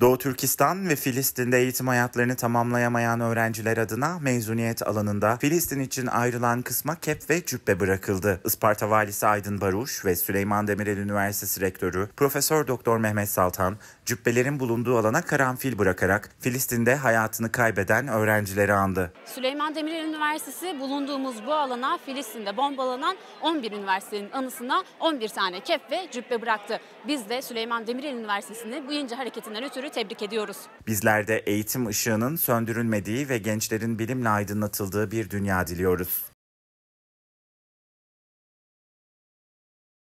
Doğu Türkistan ve Filistin'de eğitim hayatlarını tamamlayamayan öğrenciler adına mezuniyet alanında Filistin için ayrılan kısma kep ve cübbe bırakıldı. Isparta Valisi Aydın Baruş ve Süleyman Demirel Üniversitesi Rektörü Profesör Doktor Mehmet Saltan cübbelerin bulunduğu alana karanfil bırakarak Filistin'de hayatını kaybeden öğrencileri andı. Süleyman Demirel Üniversitesi bulunduğumuz bu alana Filistin'de bombalanan 11 üniversitenin anısına 11 tane kep ve cübbe bıraktı. Biz de Süleyman Demirel Üniversitesi'ni bu ince hareketinden ötürü müdürü tebrik ediyoruz. Bizler de eğitim ışığının söndürülmediği ve gençlerin bilimle aydınlatıldığı bir dünya diliyoruz.